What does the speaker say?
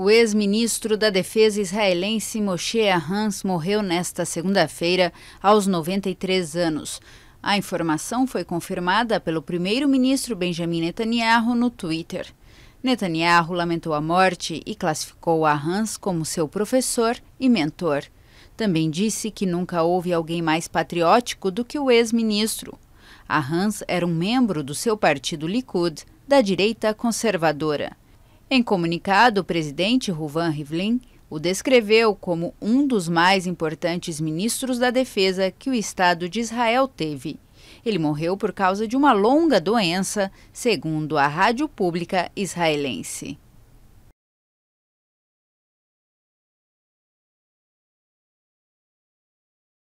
O ex-ministro da Defesa israelense Moshe Arans morreu nesta segunda-feira, aos 93 anos. A informação foi confirmada pelo primeiro-ministro Benjamin Netanyahu no Twitter. Netanyahu lamentou a morte e classificou Arans como seu professor e mentor. Também disse que nunca houve alguém mais patriótico do que o ex-ministro. Arans era um membro do seu partido Likud, da direita conservadora. Em comunicado, o presidente Ruvan Rivlin o descreveu como um dos mais importantes ministros da defesa que o Estado de Israel teve. Ele morreu por causa de uma longa doença, segundo a rádio pública israelense.